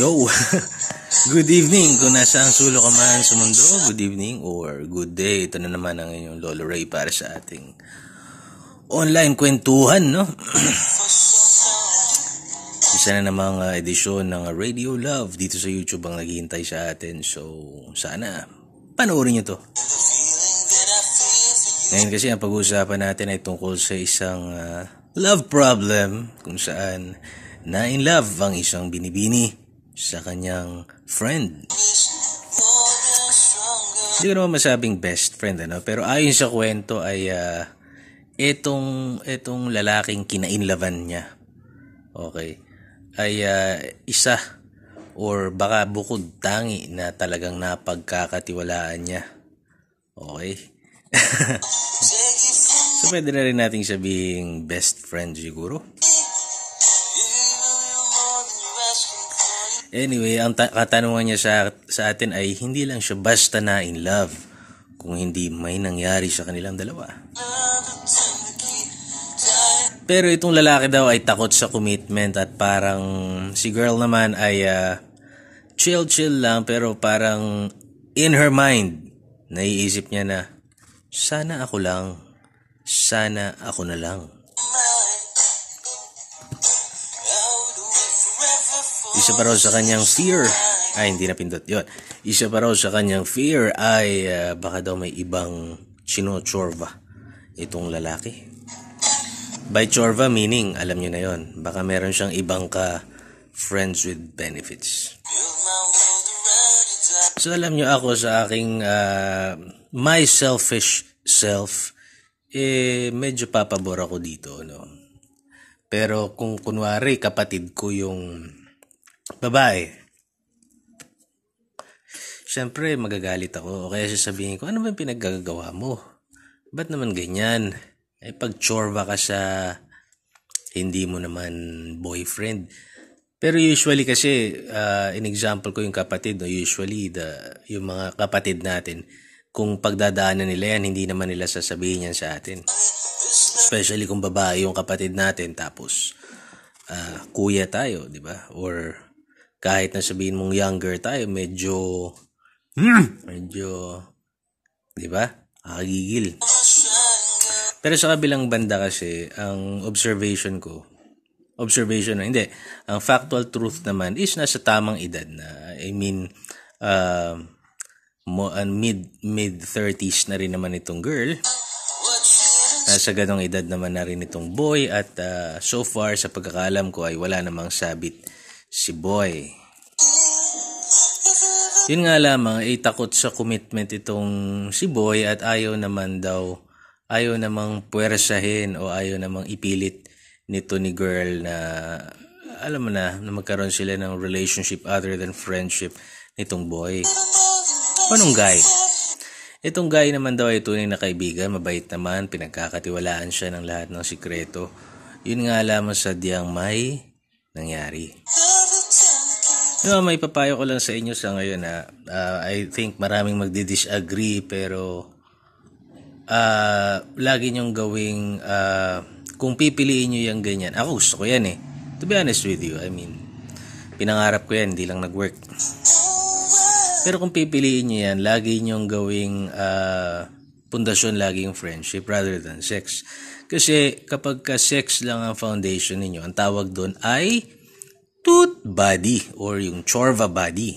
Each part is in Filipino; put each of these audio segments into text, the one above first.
Yo! good evening kung nasa ang sulok ka man sa mundo. Good evening or good day. Ito na naman ang inyong Lolo Ray para sa ating online kwentuhan, no? Isa na namang uh, edisyon ng Radio Love dito sa YouTube ang naghihintay sa atin. So, sana panoorin nyo to. Ngayon kasi ang pag-uusapan natin ay tungkol sa isang uh, love problem kung saan na in love ang isang binibini sa kanyang friend. Hindi ko naman masabing best friend ano, pero ayon sa kwento ay uh, itong, etong lalaking kinainlaban niya. Okay. Ay uh, isa or baka bukod tangi na talagang napagkakatiwalaan niya. Okay. so pwede na rin nating sabing best friend siguro. Anyway, ang ta- katanungan niya sa, sa atin ay hindi lang siya basta na in love kung hindi may nangyari sa kanilang dalawa. Pero itong lalaki daw ay takot sa commitment at parang si girl naman ay uh, ah, chill-chill lang pero parang in her mind, naiisip niya na sana ako lang, sana ako na lang. isa pa raw sa kanyang fear, ay hindi na pindot yun. Isa pa raw sa kanyang fear ay uh, baka daw may ibang chinochorva itong lalaki. By chorva meaning, alam niyo na yon baka meron siyang ibang ka friends with benefits. So alam nyo ako sa aking uh, my selfish self, eh medyo papabor ako dito. No? Pero kung kunwari kapatid ko yung bye Siyempre, magagalit ako. O kaya sasabihin ko, ano ba yung pinaggagawa mo? Ba't naman ganyan? Ay, eh, pag chorba ka sa hindi mo naman boyfriend. Pero usually kasi, uh, in example ko yung kapatid, no? usually the, yung mga kapatid natin, kung pagdadaanan nila yan, hindi naman nila sasabihin yan sa atin. Especially kung babae yung kapatid natin, tapos uh, kuya tayo, di ba? Or kahit na sabihin mong younger tayo, medyo, mm! medyo, di ba? Agigil. Pero sa kabilang banda kasi, ang observation ko, observation na, hindi, ang factual truth naman is nasa tamang edad na. I mean, uh, mo, uh, mid, mid-30s na rin naman itong girl. Nasa ganong edad naman na rin itong boy at uh, so far sa pagkakalam ko ay wala namang sabit si Boy. Yun nga lamang, ay takot sa commitment itong si Boy at ayaw naman daw, ayaw namang puwersahin o ayaw namang ipilit nito ni girl na alam mo na, na magkaroon sila ng relationship other than friendship nitong boy. Anong guy? Itong guy naman daw ay tunay na kaibigan, mabait naman, pinagkakatiwalaan siya ng lahat ng sikreto. Yun nga lamang sadyang may nangyari. So, may papayo ko lang sa inyo sa ngayon ha. Uh, ah, I think maraming magdi-disagree pero uh, lagi nyong gawing uh, kung pipiliin niyo yung ganyan. Ako gusto ko yan eh. To be honest with you, I mean, pinangarap ko yan, hindi lang nag-work. Pero kung pipiliin niyo yan, lagi nyong gawing uh, pundasyon laging friendship rather than sex. Kasi kapag ka sex lang ang foundation ninyo, ang tawag doon ay toot body or yung chorva body.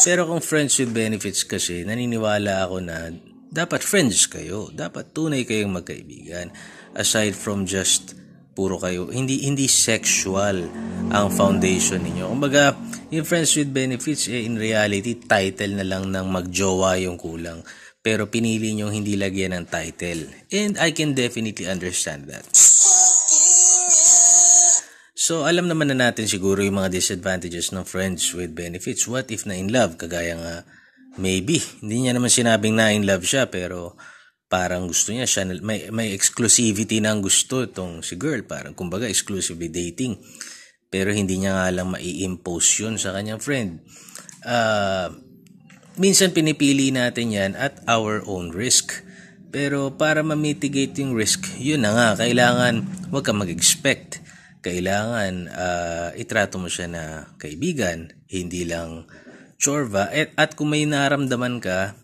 Pero kung friends with benefits kasi, naniniwala ako na dapat friends kayo. Dapat tunay kayong magkaibigan. Aside from just puro kayo, hindi hindi sexual ang foundation niyo. Kumbaga, yung friends with benefits, eh, in reality, title na lang ng magjowa yung kulang. Pero pinili nyo hindi lagyan ng title. And I can definitely understand that. So alam naman na natin siguro yung mga disadvantages ng friends with benefits. What if na in love? Kagaya nga, maybe. Hindi niya naman sinabing na in love siya pero parang gusto niya siya. May, may exclusivity na ang gusto itong si girl. Parang kumbaga exclusively dating. Pero hindi niya nga lang mai-impose yun sa kanyang friend. Uh, minsan pinipili natin yan at our own risk. Pero para ma-mitigate yung risk, yun na nga, kailangan huwag ka mag-expect kailangan uh, itrato mo siya na kaibigan, hindi lang chorva. At, eh, at kung may naramdaman ka,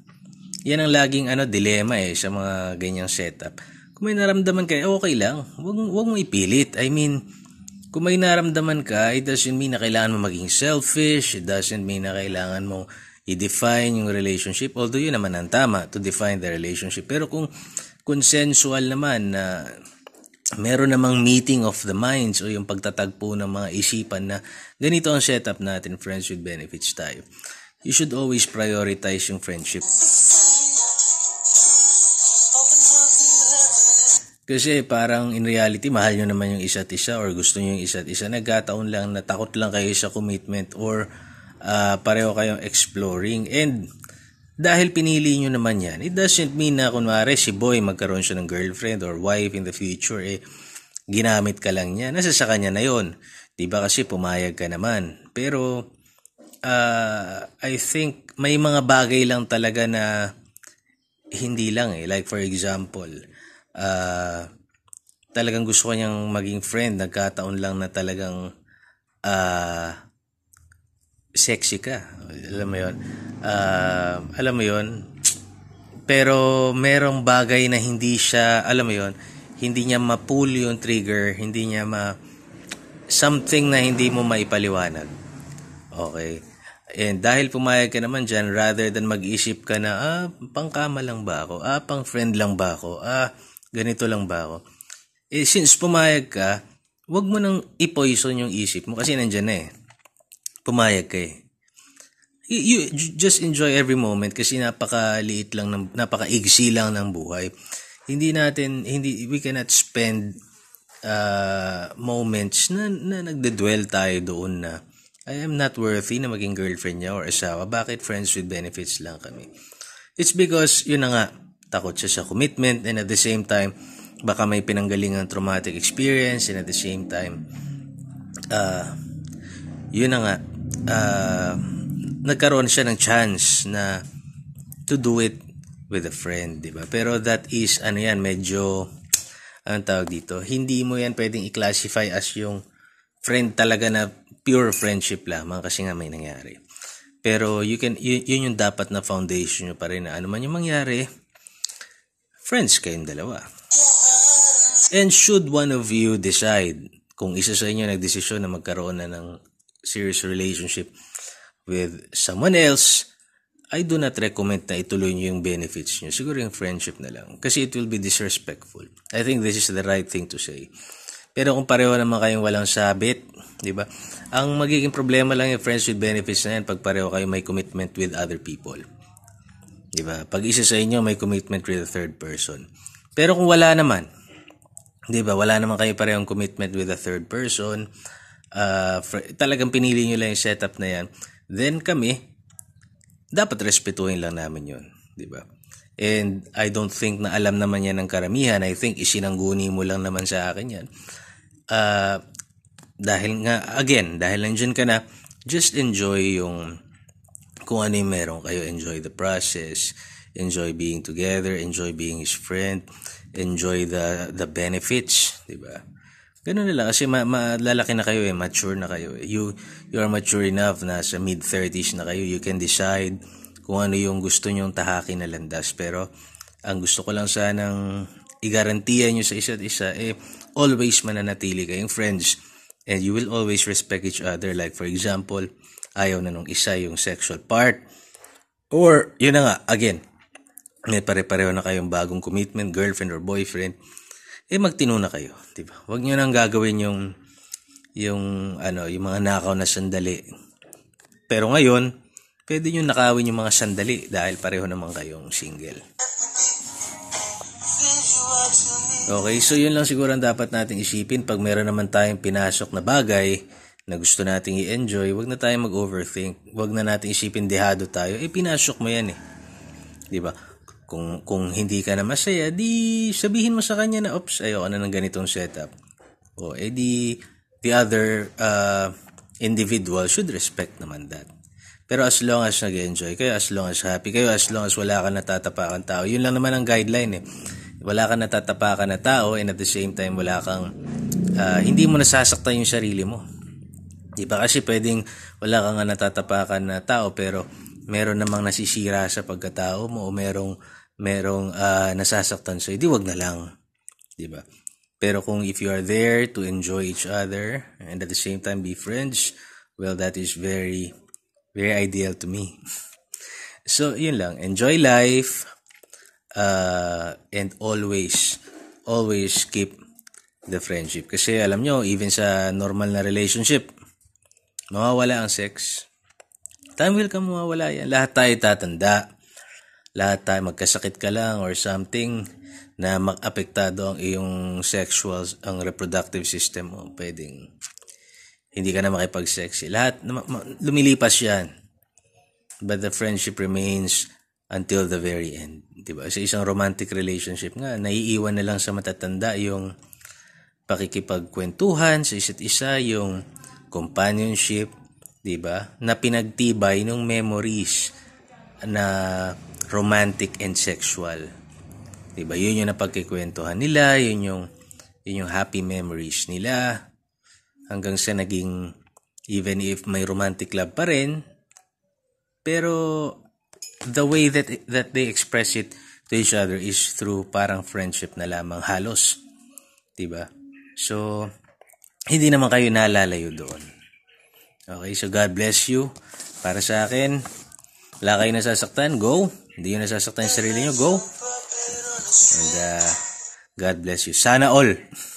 yan ang laging ano dilema eh sa mga ganyang setup. Kung may naramdaman ka, eh, okay lang. Huwag, huwag mo ipilit. I mean, kung may naramdaman ka, it doesn't mean na kailangan mo maging selfish. It doesn't mean na kailangan mo i-define yung relationship. Although yun naman ang tama to define the relationship. Pero kung consensual naman na uh, meron namang meeting of the minds o yung pagtatagpo ng mga isipan na ganito ang setup natin, friends with benefits tayo. You should always prioritize yung friendship. Kasi parang in reality, mahal nyo naman yung isa't isa or gusto nyo yung isa't isa. Nagkataon lang, na takot lang kayo sa commitment or uh, pareho kayong exploring. And dahil pinili nyo naman yan, it doesn't mean na kunwari si boy magkaroon siya ng girlfriend or wife in the future, eh, ginamit ka lang niya. Nasa sa kanya na yon. Diba kasi pumayag ka naman. Pero, uh, I think may mga bagay lang talaga na hindi lang eh. Like for example, uh, talagang gusto ko niyang maging friend. Nagkataon lang na talagang uh, sexy ka. Alam mo 'yon. Uh, ah, alam mo 'yon. Pero merong bagay na hindi siya, alam mo 'yon, hindi niya ma-pull yung trigger, hindi niya ma something na hindi mo maipaliwanag. Okay. And dahil pumayag ka naman dyan, rather than mag-isip ka na, ah, pangkama lang ba ako? Ah, pang friend lang ba ako? Ah, ganito lang ba ako? Eh, since pumayag ka, wag mo nang ipoison yung isip mo kasi nandyan na eh pumayag ka You, just enjoy every moment kasi napakaliit lang ng napakaigsi lang ng buhay. Hindi natin hindi we cannot spend uh, moments na, na nagdedwell tayo doon na I am not worthy na maging girlfriend niya or asawa. Bakit friends with benefits lang kami? It's because yun na nga takot siya sa commitment and at the same time baka may pinanggalingan traumatic experience and at the same time uh, yun na nga uh, nagkaroon siya ng chance na to do it with a friend, di ba? Pero that is, ano yan, medyo, ang tawag dito, hindi mo yan pwedeng i-classify as yung friend talaga na pure friendship lamang kasi nga may nangyari. Pero you can, yun, yun yung dapat na foundation nyo pa rin na ano man yung mangyari, friends kayong dalawa. And should one of you decide kung isa sa inyo nagdesisyon na magkaroon na ng serious relationship with someone else, I do not recommend na ituloy nyo yung benefits nyo. Siguro yung friendship na lang. Kasi it will be disrespectful. I think this is the right thing to say. Pero kung pareho naman kayong walang sabit, di ba? Ang magiging problema lang yung friends with benefits na yan pag pareho kayo may commitment with other people. Di ba? Pag isa sa inyo may commitment with a third person. Pero kung wala naman, di ba? Wala naman kayo parehong commitment with a third person, uh, talagang pinili nyo lang yung setup na yan, then kami, dapat respetuhin lang namin yun. Di ba? And I don't think na alam naman yan ng karamihan. I think isinangguni mo lang naman sa akin yan. Uh, dahil nga, again, dahil nandiyan ka na, just enjoy yung kung ano yung meron kayo. Enjoy the process. Enjoy being together. Enjoy being his friend. Enjoy the, the benefits. Diba? Ganun nila kasi ma- malalaki na kayo eh, mature na kayo. Eh. You you are mature enough na sa mid 30s na kayo, you can decide kung ano yung gusto nyong tahakin na landas. Pero ang gusto ko lang sana sanang igarantiya niyo sa isa't isa eh always mananatili kayong friends and you will always respect each other. Like for example, ayaw na nung isa yung sexual part or yun na nga, again, may pare-pareho na kayong bagong commitment, girlfriend or boyfriend eh magtino na kayo, 'di ba? Huwag niyo nang gagawin yung yung ano, yung mga nakaw na sandali. Pero ngayon, pwede niyo nakawin yung mga sandali dahil pareho naman kayong single. Okay, so yun lang siguro ang dapat nating isipin pag meron naman tayong pinasok na bagay na gusto nating i-enjoy, wag na tayong mag-overthink. Wag na nating isipin dehado tayo. Eh, pinasok mo yan eh. 'Di ba? Kung, kung hindi ka na masaya, di sabihin mo sa kanya na, oops, ayoko na ng ganitong setup. O, eh di, the other uh, individual should respect naman that. Pero as long as nag-enjoy kayo, as long as happy kayo, as long as wala kang natatapakan tao, yun lang naman ang guideline eh. Wala kang natatapakan na tao and at the same time wala kang, uh, hindi mo nasasaktan yung sarili mo. Di ba kasi pwedeng wala kang natatapakan na tao pero meron namang nasisira sa pagkatao mo o merong merong uh, nasasaktan so edi wag na lang 'di ba pero kung if you are there to enjoy each other and at the same time be friends well that is very very ideal to me so yun lang enjoy life uh, and always always keep the friendship kasi alam nyo even sa normal na relationship mawawala ang sex Time will come mawawala yan. Lahat tayo tatanda. Lahat tayo magkasakit ka lang or something na makapektado ang iyong sexual, ang reproductive system mo. Pwedeng hindi ka na makipag-sexy. Lahat, lumilipas yan. But the friendship remains until the very end. Diba? Sa isang romantic relationship nga, naiiwan na lang sa matatanda yung pakikipagkwentuhan sa isa't isa, yung companionship, 'di ba? Na pinagtibay nung memories na romantic and sexual. 'Di ba? 'Yun yung napagkikwentuhan nila, 'yun yung 'yun yung happy memories nila hanggang sa naging even if may romantic love pa rin, pero the way that that they express it to each other is through parang friendship na lamang halos. 'Di ba? So hindi naman kayo nalalayo doon. Okay, so God bless you. Para sa akin, wala kayong nasasaktan, go. Hindi nyo nasasaktan yung sarili nyo, go. And uh, God bless you. Sana all.